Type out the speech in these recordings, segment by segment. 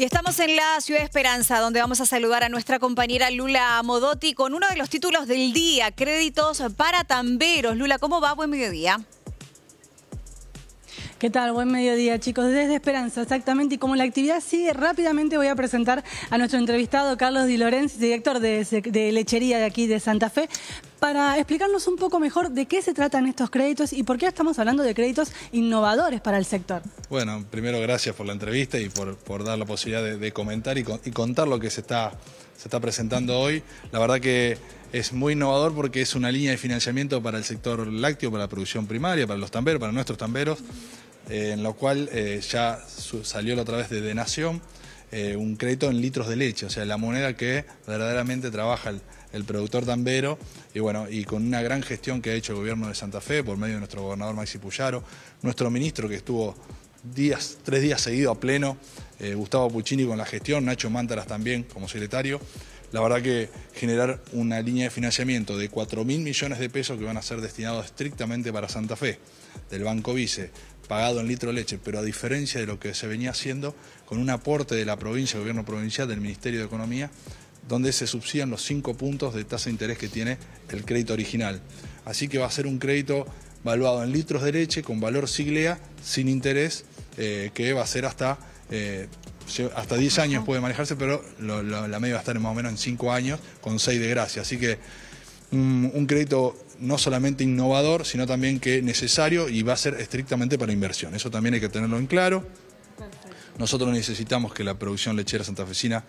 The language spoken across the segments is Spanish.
Y estamos en la ciudad de Esperanza, donde vamos a saludar a nuestra compañera Lula Modotti con uno de los títulos del día, créditos para tamberos. Lula, ¿cómo va? Buen mediodía. ¿Qué tal? Buen mediodía, chicos. Desde Esperanza, exactamente. Y como la actividad sigue rápidamente, voy a presentar a nuestro entrevistado Carlos Di Lorenz, director de, de, lechería de aquí de Santa Fe, para explicarnos un poco mejor de qué se tratan estos créditos y por qué estamos hablando de créditos innovadores para el sector. Bueno, primero gracias por la entrevista y por, dar la posibilidad de, comentar y, contar lo que se está, presentando hoy. La verdad que es muy innovador porque es una línea de financiamiento para el sector lácteo, para la producción primaria, para los tamberos, para nuestros tamberos, eh, en lo cual eh, ya salió la través de, Denación eh, un crédito en litros de leche, o sea, la moneda que verdaderamente trabaja el el productor tambero, y bueno, y con una gran gestión que ha hecho el gobierno de Santa Fe por medio de nuestro gobernador Maxi Puyaro, nuestro ministro que estuvo días, tres días seguidos a pleno, eh, Gustavo Puccini con la gestión, Nacho Mántaras también como secretario. La verdad que generar una línea de financiamiento de cuatro mil millones de pesos que van a ser destinados estrictamente para Santa Fe, del Banco Vice, pagado en litro de leche, pero a diferencia de lo que se venía haciendo, con un aporte de la provincia, gobierno provincial, del Ministerio de Economía, donde se subsidian los 5 puntos de tasa de interés que tiene el crédito original. Así que va a ser un crédito valuado en litros de leche con valor siglea, sin interés, eh, que va a ser hasta, eh, hasta 10 años puede manejarse, pero la media va a estar más o menos en 5 años con 6 de gracia. Así que mm, un, crédito no solamente innovador, sino también que necesario y va a ser estrictamente para inversión. Eso también hay que tenerlo en claro. Nosotros necesitamos que la producción lechera santafesina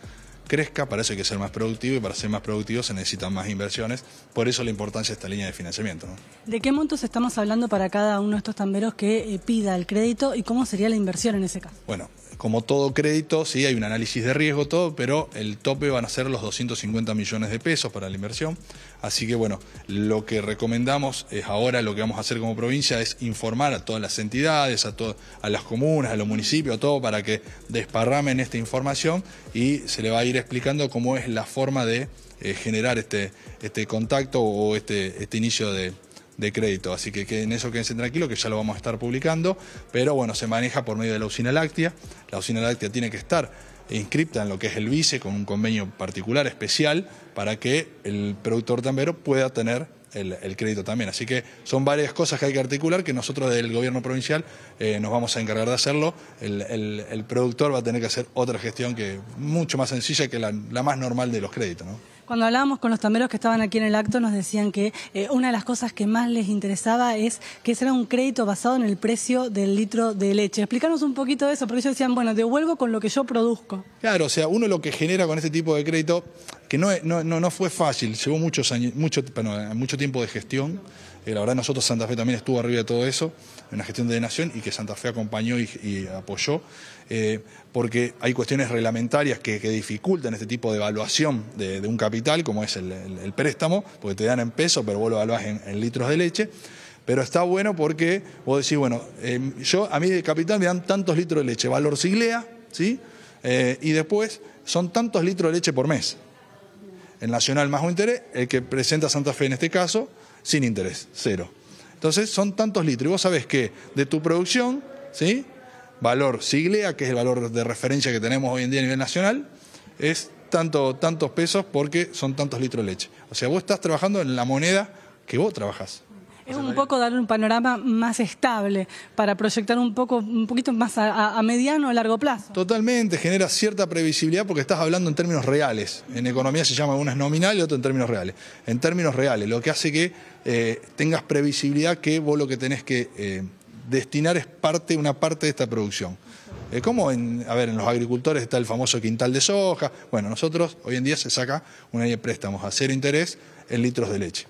crezca, para eso hay que ser más productivo y para ser más productivo se necesitan más inversiones, por eso la importancia de esta línea de financiamiento. ¿De qué montos estamos hablando para cada uno de estos tamberos que eh, pida el crédito y cómo sería la inversión en ese caso? Bueno, como todo crédito, sí, hay un análisis de riesgo, todo, pero el tope van a ser los 250 millones de pesos para la inversión. Así que bueno, lo que recomendamos es ahora lo que vamos a hacer como provincia es informar a todas las entidades, a, a las comunas, a los municipios, todo, para que desparramen esta información y se le va a ir explicando cómo es la forma de eh, generar este, este, contacto o este, este inicio de, crédito. Así que, en eso quédense tranquilos, que ya lo vamos a estar publicando. Pero bueno, se maneja por medio de la usina láctea. La usina láctea tiene que estar inscripta en lo que es el vice con un convenio particular especial para que el productor tambero pueda tener el, crédito también. Así que son varias cosas que hay que articular que nosotros del gobierno provincial eh, nos vamos a encargar de hacerlo. El, productor va a tener que hacer otra gestión que mucho más sencilla que la, más normal de los créditos. Cuando hablábamos con los tamberos que estaban aquí en el acto, nos decían que eh, una de las cosas que más les interesaba es que será un crédito basado en el precio del litro de leche. Explicarnos un poquito de eso, porque ellos decían, bueno, devuelvo con lo que yo produzco. Claro, o sea, uno lo que genera con este tipo de crédito que no, fue fácil, llevó mucho, tiempo de gestión. Eh, la verdad, nosotros Santa Fe también estuvo arriba de todo eso, en la gestión de nación y que Santa Fe acompañó y, apoyó, eh, porque hay cuestiones reglamentarias que, dificultan este tipo de evaluación de, un capital, como es el, préstamo, porque te dan en peso, pero vos lo evaluás en, litros de leche. Pero está bueno porque vos decís, bueno, eh, yo a mí de capital me dan tantos litros de leche, valor siglea, ¿sí? y después son tantos litros de leche por mes el nacional más un interés, el que presenta Santa Fe en este caso, sin interés, cero. Entonces son tantos litros. Y vos sabés que de tu producción, ¿sí? Valor siglea, que es el valor de referencia que tenemos hoy en día a nivel nacional, es tanto, tantos pesos porque son tantos litros de leche. O sea, vos estás trabajando en la moneda que vos trabajás. Es un poco dar un panorama más estable para proyectar un poco, un poquito más a, mediano o largo plazo. Totalmente, genera cierta previsibilidad porque estás hablando en términos reales. En economía se llama una es nominal y otro en términos reales. En términos reales, lo que hace que eh, tengas previsibilidad que vos lo que tenés que eh, destinar es parte, una parte de esta producción. Eh, como en, a ver, en los agricultores está el famoso quintal de soja. Bueno, nosotros hoy en día se saca una año de préstamos a cero interés en litros de leche.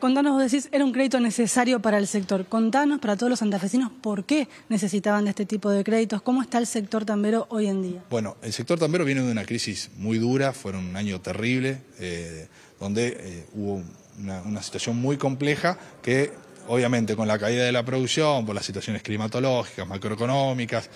Contanos, vos decís, era un crédito necesario para el sector. Contanos para todos los santafesinos por qué necesitaban de este tipo de créditos. ¿Cómo está el sector tambero hoy en día? Bueno, el sector tambero viene de una crisis muy dura, fueron un año terrible, eh, donde eh, hubo una situación muy compleja que, obviamente, con la caída de la producción, por las situaciones climatológicas, macroeconómicas,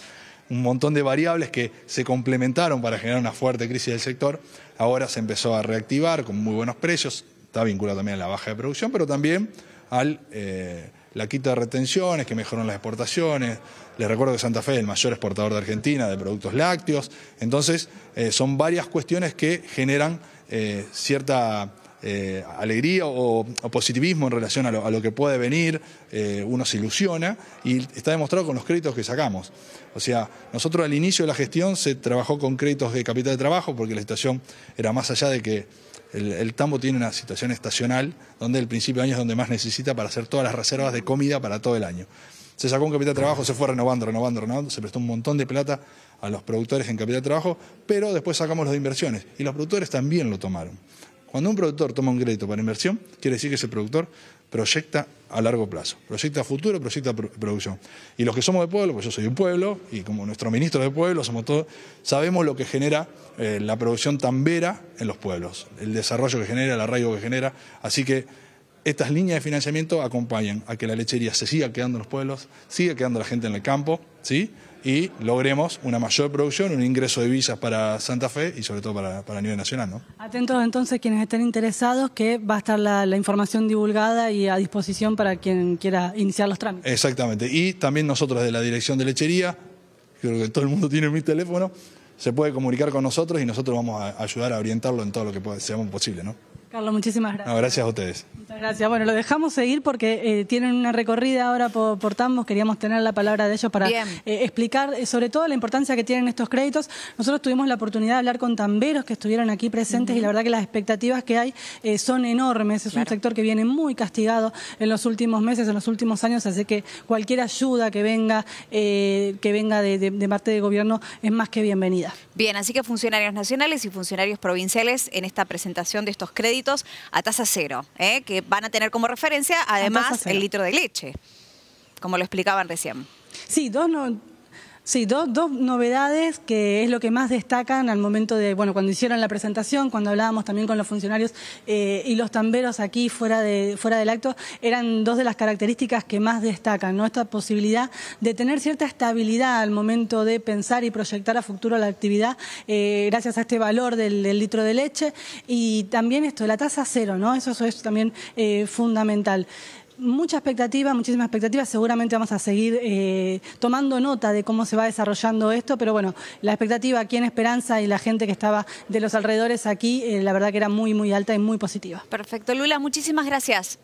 un montón de variables que se complementaron para generar una fuerte crisis del sector. Ahora se empezó a reactivar con muy buenos precios está vinculado también a la baja de producción, pero también a eh, la quita de retenciones, que mejoran las exportaciones. Les recuerdo que Santa Fe es el mayor exportador de Argentina de productos lácteos. Entonces, eh, son varias cuestiones que generan eh, cierta alegría o, positivismo en relación lo, a lo que puede venir. uno se ilusiona y está demostrado con los créditos que sacamos. O sea, nosotros al inicio de la gestión se trabajó con créditos de capital de trabajo porque la situación era más allá de que el, tambo tiene una situación estacional donde el principio de año es donde más necesita para hacer todas las reservas de comida para todo el año. Se sacó un capital de trabajo, se fue renovando, renovando, renovando, se prestó un montón de plata a los productores en capital de trabajo, pero después sacamos los de inversiones y los productores también lo tomaron. Cuando un productor toma un crédito para inversión, quiere decir que ese productor proyecta a largo plazo, proyecta futuro, proyecta producción. Y los que somos de pueblo, pues yo soy un pueblo, y como nuestro ministro de pueblo, somos todos, sabemos lo que genera eh, la producción tambera en los pueblos, el desarrollo que genera, el arraigo que genera. Así que estas líneas de financiamiento acompañan a que la lechería se siga quedando en los pueblos, siga quedando la gente en el campo, ¿sí? y logremos una mayor producción, un ingreso de visas para Santa Fe y sobre todo para, para a nivel nacional. ¿no? Atentos entonces quienes estén interesados, que va a estar la, información divulgada y a disposición para quien quiera iniciar los trámites. Exactamente, y también nosotros de la Dirección de Lechería, creo que todo el mundo tiene mi teléfono, se puede comunicar con nosotros y nosotros vamos a ayudar a orientarlo en todo lo que sea posible. ¿no? Carlos, muchísimas gracias. gracias a ustedes. Muchas gracias. Bueno, lo dejamos seguir porque eh, tienen una recorrida ahora por, Tambos. Queríamos tener la palabra de ellos para eh, explicar eh, sobre todo la importancia que tienen estos créditos. Nosotros tuvimos la oportunidad de hablar con tamberos que estuvieron aquí presentes y la verdad que las expectativas que hay son enormes. Es un sector que viene muy castigado en los últimos meses, en los últimos años, así que cualquier ayuda que venga, que venga de, parte de del gobierno es más que bienvenida. Bien, así que funcionarios nacionales y funcionarios provinciales en esta presentación de estos créditos a tasa cero, ¿eh? que van a tener como referencia además el litro de leche, como lo explicaban recién. Sí, dos no, Sí, dos, dos, novedades que es lo que más destacan al momento de, bueno, cuando hicieron la presentación, cuando hablábamos también con los funcionarios eh, y los tamberos aquí fuera, de, fuera del acto, eran dos de las características que más destacan, ¿no? Esta posibilidad de tener cierta estabilidad al momento de pensar y proyectar a futuro la actividad, eh, gracias a este valor del, del, litro de leche y también esto, la tasa cero, ¿no? Eso, eso es también eh, fundamental mucha expectativa, muchísimas expectativas. Seguramente vamos a seguir eh, tomando nota de cómo se va desarrollando esto, pero bueno, la expectativa aquí en Esperanza y la gente que estaba de los alrededores aquí, eh, la verdad que era muy, muy alta y muy positiva. Perfecto, Lula, muchísimas gracias.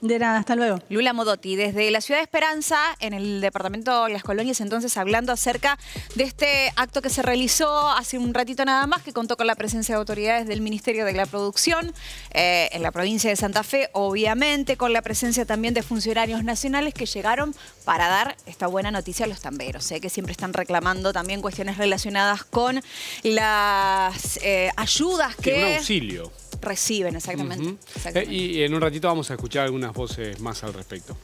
De nada, hasta luego. Lula Modotti, desde la ciudad de Esperanza, en el departamento Las Colonias, entonces hablando acerca de este acto que se realizó hace un ratito nada más, que contó con la presencia de autoridades del Ministerio de la Producción eh, en la provincia de Santa Fe, obviamente con la presencia también de funcionarios nacionales que llegaron para dar esta buena noticia a los tamberos, eh, que siempre están reclamando también cuestiones relacionadas con las eh, ayudas que... un auxilio reciben, eh, exactamente. y en un ratito vamos a escuchar algunas voces más al respecto.